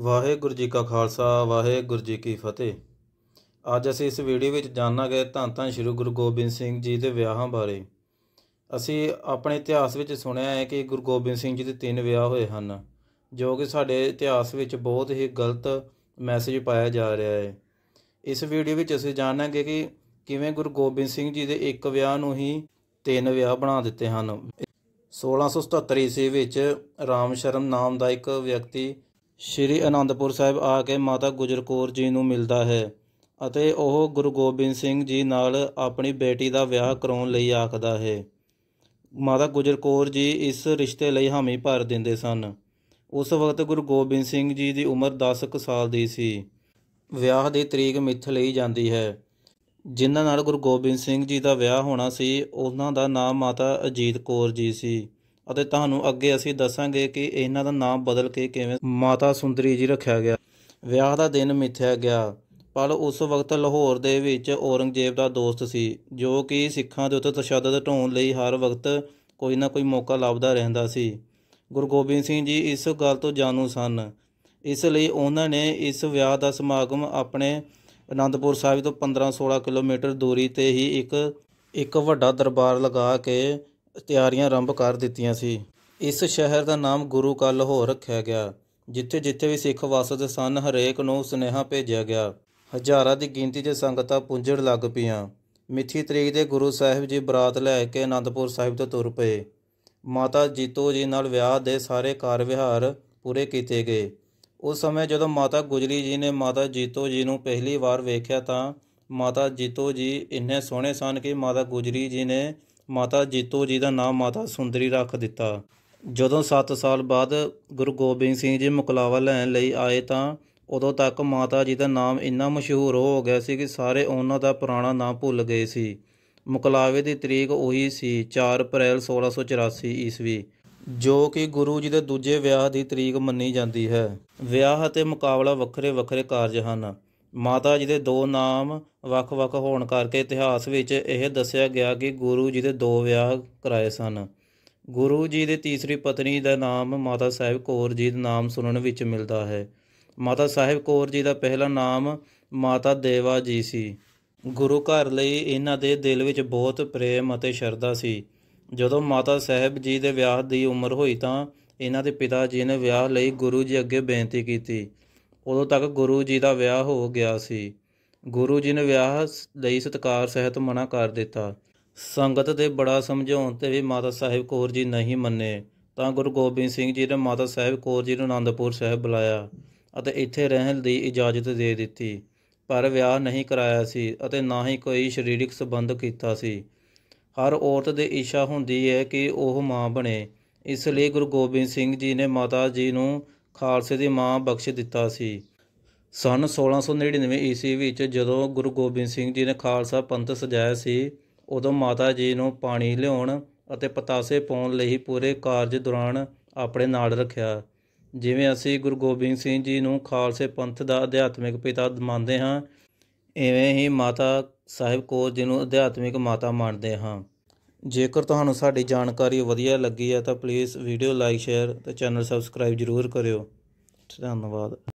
ਵਾਹਿਗੁਰੂ ਜੀ ਕਾ ਖਾਲਸਾ ਵਾਹਿਗੁਰੂ ਜੀ ਕੀ ਫਤਿਹ ਅੱਜ ਅਸੀਂ ਇਸ ਵੀਡੀਓ ਵਿੱਚ ਜਾਣਾਂਗੇ ਧੰਨ ਧੰਨ ਸ਼੍ਰੀ ਗੁਰੂ ਗੋਬਿੰਦ ਸਿੰਘ ਜੀ ਦੇ ਵਿਆਹਾਂ ਬਾਰੇ ਅਸੀਂ ਆਪਣੇ ਇਤਿਹਾਸ ਵਿੱਚ ਸੁਣਿਆ ਹੈ ਕਿ ਗੁਰੂ ਗੋਬਿੰਦ ਸਿੰਘ ਜੀ ਦੇ ਤਿੰਨ ਵਿਆਹ ਹੋਏ ਹਨ ਜੋ ਕਿ ਸਾਡੇ ਇਤਿਹਾਸ ਵਿੱਚ ਬਹੁਤ ਹੀ ਗਲਤ ਮੈਸੇਜ ਪਾਇਆ ਜਾ ਰਿਹਾ ਹੈ ਇਸ ਵੀਡੀਓ ਵਿੱਚ ਅਸੀਂ ਜਾਣਾਂਗੇ ਕਿ ਕਿਵੇਂ ਗੁਰੂ ਗੋਬਿੰਦ ਸਿੰਘ ਜੀ ਦੇ ਇੱਕ ਵਿਆਹ ਨੂੰ ਹੀ ਤਿੰਨ ਵਿਆਹ ਬਣਾ ਦਿੱਤੇ ਹਨ 1677 ਈਸਵੀ ਵਿੱਚ ਰਾਮ ਸ਼ਰਮ ਨਾਮ ਦਾ ਇੱਕ ਵਿਅਕਤੀ ਸ਼੍ਰੀ ਅਨੰਦਪੁਰ ਸਾਹਿਬ ਆ ਕੇ ਮਾਤਾ ਗੁਜਰ ਕੌਰ ਜੀ ਨੂੰ ਮਿਲਦਾ ਹੈ ਅਤੇ ਉਹ ਗੁਰੂ ਗੋਬਿੰਦ ਸਿੰਘ ਜੀ ਨਾਲ ਆਪਣੀ ਬੇਟੀ ਦਾ ਵਿਆਹ ਕਰਾਉਣ ਲਈ ਆਖਦਾ ਹੈ ਮਾਤਾ ਗੁਜਰ ਕੌਰ ਜੀ ਇਸ ਰਿਸ਼ਤੇ ਲਈ ਹਾਮੀ ਭਰ ਦਿੰਦੇ ਸਨ ਉਸ ਵਕਤ ਗੁਰੂ ਗੋਬਿੰਦ ਸਿੰਘ ਜੀ ਦੀ ਉਮਰ 10 ਸਾਲ ਦੀ ਸੀ ਵਿਆਹ ਦੀ ਤਰੀਕ ਮਿੱਥ ਲਈ ਜਾਂਦੀ ਹੈ ਜਿਨ੍ਹਾਂ ਨਾਲ ਗੁਰੂ ਗੋਬਿੰਦ ਸਿੰਘ ਜੀ ਦਾ ਵਿਆਹ ਹੋਣਾ ਸੀ ਉਹਨਾਂ ਦਾ ਨਾਮ ਮਾਤਾ ਅਜੀਤ ਕੌਰ ਜੀ ਸੀ ਅਤੇ ਤੁਹਾਨੂੰ ਅੱਗੇ ਅਸੀਂ ਦੱਸਾਂਗੇ ਕਿ ਇਹਨਾਂ ਦਾ ਨਾਮ ਬਦਲ ਕੇ ਕਿਵੇਂ ਮਾਤਾ ਸੁੰਦਰੀ ਜੀ ਰੱਖਿਆ ਗਿਆ ਵਿਆਹ ਦਾ ਦਿਨ ਮਿੱਥਿਆ ਗਿਆ ਪਰ ਉਸ ਵਕਤ ਲਾਹੌਰ ਦੇ ਵਿੱਚ ਔਰੰਗਜ਼ੇਬ ਦਾ ਦੋਸਤ ਸੀ ਜੋ ਕਿ ਸਿੱਖਾਂ ਦੇ ਉੱਤੇ ਤਸ਼ੱਦਦ ਢਾਉਣ ਲਈ ਹਰ ਵਕਤ ਕੋਈ ਨਾ ਕੋਈ ਮੌਕਾ ਲੱਭਦਾ ਰਹਿੰਦਾ ਸੀ ਗੁਰੂ ਗੋਬਿੰਦ ਸਿੰਘ ਜੀ ਇਸ ਗੱਲ ਤੋਂ ਜਾਣੂ ਸਨ ਇਸ ਲਈ ਉਹਨਾਂ ਨੇ ਇਸ ਵਿਆਹ ਦਾ ਸਮਾਗਮ ਆਪਣੇ ਅਨੰਦਪੁਰ ਸਾਹਿਬ ਤੋਂ 15-16 ਕਿਲੋਮੀਟਰ ਦੂਰੀ ਤੇ ਹੀ ਇੱਕ ਇੱਕ ਵੱਡਾ ਦਰਬਾਰ ਲਗਾ ਕੇ ਤਿਆਰੀਆਂ ਆਰੰਭ ਕਰ ਦਿੱਤੀਆਂ ਸੀ ਇਸ ਸ਼ਹਿਰ ਦਾ ਨਾਮ ਗੁਰੂ ਕਾ ਲਾਹੌਰ ਰੱਖਿਆ ਗਿਆ ਜਿੱਥੇ ਜਿੱਥੇ ਵੀ ਸਿੱਖ ਵਸਦੇ ਸਨ ਹਰੇਕ ਨੂੰ ਸੁਨੇਹਾ ਭੇਜਿਆ ਗਿਆ ਹਜ਼ਾਰਾਂ ਦੀ ਗਿਣਤੀ 'ਚ ਸੰਗਤਾਂ ਪੁੰਜੜ ਲੱਗ ਪਈਆਂ ਮਿੱਠੀ ਤਰੀਕ ਦੇ ਗੁਰੂ ਸਾਹਿਬ ਜੀ ਬਰਾਤ ਲੈ ਕੇ ਅਨੰਦਪੁਰ ਸਾਹਿਬ ਤੋਂ ਤੁਰ ਪਏ ਮਾਤਾ ਜੀਤੋ ਜੀ ਨਾਲ ਵਿਆਹ ਦੇ ਸਾਰੇ ਕਾਰ ਵਿਹਾਰ ਪੂਰੇ ਕੀਤੇ ਗਏ ਉਸ ਸਮੇਂ ਜਦੋਂ ਮਾਤਾ ਗੁਜਰੀ ਜੀ ਨੇ ਮਾਤਾ ਜੀਤੋ ਜੀ ਨੂੰ ਪਹਿਲੀ ਵਾਰ ਵੇਖਿਆ ਤਾਂ ਮਾਤਾ ਜੀਤੋ ਜੀ ਇੰਨੇ ਸੋਹਣੇ ਸਨ ਕਿ ਮਾਤਾ ਗੁਜਰੀ ਜੀ ਨੇ ਮਾਤਾ ਜੀਤੋ ਜੀ ਦਾ ਨਾਮ ਮਾਤਾ ਸੁੰਦਰੀ ਰੱਖ ਦਿੱਤਾ ਜਦੋਂ 7 ਸਾਲ ਬਾਅਦ ਗੁਰੂ ਗੋਬਿੰਦ ਸਿੰਘ ਜੀ ਮੁਕਲਾਵਾ ਲੈਣ ਲਈ ਆਏ ਤਾਂ ਉਦੋਂ ਤੱਕ ਮਾਤਾ ਜੀ ਦਾ ਨਾਮ ਇੰਨਾ ਮਸ਼ਹੂਰ ਹੋ ਗਿਆ ਸੀ ਕਿ ਸਾਰੇ ਉਹਨਾਂ ਦਾ ਪੁਰਾਣਾ ਨਾਮ ਭੁੱਲ ਗਏ ਸੀ ਮੁਕਲਾਵੇ ਦੀ ਤਰੀਕ ਉਹੀ ਸੀ 4 ਅਪ੍ਰੈਲ 1684 ਈਸਵੀ ਜੋ ਕਿ ਗੁਰੂ ਜੀ ਦੇ ਦੂਜੇ ਵਿਆਹ ਦੀ ਤਰੀਕ ਮੰਨੀ ਜਾਂਦੀ ਹੈ ਵਿਆਹ ਅਤੇ ਮੁਕਾਬਲਾ ਵੱਖਰੇ ਵੱਖਰੇ ਕਾਰਜ ਹਨ ਮਾਤਾ ਜੀ ਦੇ ਦੋ ਨਾਮ ਵੱਖ-ਵੱਖ ਹੋਣ ਕਰਕੇ ਇਤਿਹਾਸ ਵਿੱਚ ਇਹ ਦੱਸਿਆ ਗਿਆ ਕਿ ਗੁਰੂ ਜੀ ਦੇ ਦੋ ਵਿਆਹ ਕਰਾਏ ਸਨ ਗੁਰੂ ਜੀ ਦੀ ਤੀਸਰੀ ਪਤਨੀ ਦਾ ਨਾਮ ਮਾਤਾ ਸਾਹਿਬ ਕੌਰ ਜੀ ਦਾ ਨਾਮ ਸੁਣਨ ਵਿੱਚ ਮਿਲਦਾ ਹੈ ਮਾਤਾ ਸਾਹਿਬ ਕੌਰ ਜੀ ਦਾ ਪਹਿਲਾ ਨਾਮ ਮਾਤਾ ਦੇਵਾ ਜੀ ਸੀ ਗੁਰੂ ਘਰ ਲਈ ਇਹਨਾਂ ਦੇ ਦਿਲ ਵਿੱਚ ਬਹੁਤ ਪ੍ਰੇਮ ਅਤੇ ਸ਼ਰਧਾ ਸੀ ਜਦੋਂ ਮਾਤਾ ਸਾਹਿਬ ਜੀ ਦੇ ਵਿਆਹ ਦੀ ਉਮਰ ਹੋਈ ਤਾਂ ਇਹਨਾਂ ਦੇ ਪਿਤਾ ਜੀ ਨੇ ਵਿਆਹ ਲਈ ਗੁਰੂ ਜੀ ਅੱਗੇ ਬੇਨਤੀ ਕੀਤੀ ਉਦੋਂ ਤੱਕ ਗੁਰੂ ਜੀ ਦਾ ਵਿਆਹ ਹੋ ਗਿਆ ਸੀ ਗੁਰੂ ਜੀ ਨੇ ਵਿਆਹ ਲਈ ਸਤਕਾਰ ਸਹਿਤ ਮਨਾ ਕਰ ਦਿੱਤਾ ਸੰਗਤ ਦੇ ਬੜਾ ਸਮਝਾਉਣ ਤੇ ਵੀ ਮਾਤਾ ਸਾਹਿਬ ਕੌਰ ਜੀ ਨਹੀਂ ਮੰਨੇ ਤਾਂ ਗੁਰੂ ਗੋਬਿੰਦ ਸਿੰਘ ਜੀ ਨੇ ਮਾਤਾ ਸਾਹਿਬ ਕੌਰ ਜੀ ਨੂੰ ਆਨੰਦਪੁਰ ਸਾਹਿਬ ਬੁਲਾਇਆ ਅਤੇ ਇੱਥੇ ਰਹਿਣ ਦੀ ਇਜਾਜ਼ਤ ਦੇ ਦਿੱਤੀ ਪਰ ਵਿਆਹ ਨਹੀਂ ਕਰਾਇਆ ਸੀ ਅਤੇ ਨਾ ਹੀ ਕੋਈ ਸਰੀਰਕ ਸੰਬੰਧ ਕੀਤਾ ਸੀ ਹਰ ਔਰਤ ਦੇ ਇੱਛਾ ਹੁੰਦੀ ਹੈ ਕਿ ਉਹ ਮਾਂ ਬਣੇ ਇਸ ਲਈ ਗੁਰੂ ਗੋਬਿੰਦ ਸਿੰਘ ਜੀ ਨੇ ਮਾਤਾ ਜੀ ਨੂੰ ਖਾਲਸੇ ਦੀ ਮਾਂ ਬਖਸ਼ ਦਿੱਤਾ ਸੀ ਸਨ 1699 ਈਸਵੀ ਵਿੱਚ ਜਦੋਂ ਗੁਰੂ ਗੋਬਿੰਦ ਸਿੰਘ ਜੀ ਨੇ ਖਾਲਸਾ ਪੰਥ ਸਜਾਇਆ ਸੀ ਉਦੋਂ ਮਾਤਾ ਜੀ ਨੂੰ ਪਾਣੀ ਲਿਆਉਣ ਅਤੇ ਪਤਾਸੇ ਪਾਉਣ ਲਈ ਪੂਰੇ ਕਾਰਜ ਦੌਰਾਨ ਆਪਣੇ ਨਾਲ ਰੱਖਿਆ ਜਿਵੇਂ ਅਸੀਂ ਗੁਰੂ ਗੋਬਿੰਦ ਸਿੰਘ ਜੀ ਨੂੰ ਖਾਲਸੇ ਪੰਥ ਦਾ ਅਧਿਆਤਮਿਕ ਪਿਤਾ ਮੰਨਦੇ ਹਾਂ ਇਵੇਂ ਹੀ ਮਾਤਾ ਸਾਹਿਬ ਕੌਰ ਜੀ ਨੂੰ ਅਧਿਆਤਮਿਕ ਮਾਤਾ ਮੰਨਦੇ ਹਾਂ ਜੇਕਰ ਤੁਹਾਨੂੰ ਸਾਡੀ ਜਾਣਕਾਰੀ ਵਧੀਆ ਲੱਗੀ ਹੈ ਤਾਂ ਪਲੀਜ਼ ਵੀਡੀਓ ਲਾਈਕ ਸ਼ੇਅਰ ਤੇ ਚੈਨਲ ਸਬਸਕ੍ਰਾਈਬ ਜ਼ਰੂਰ ਕਰਿਓ ਧੰਨਵਾਦ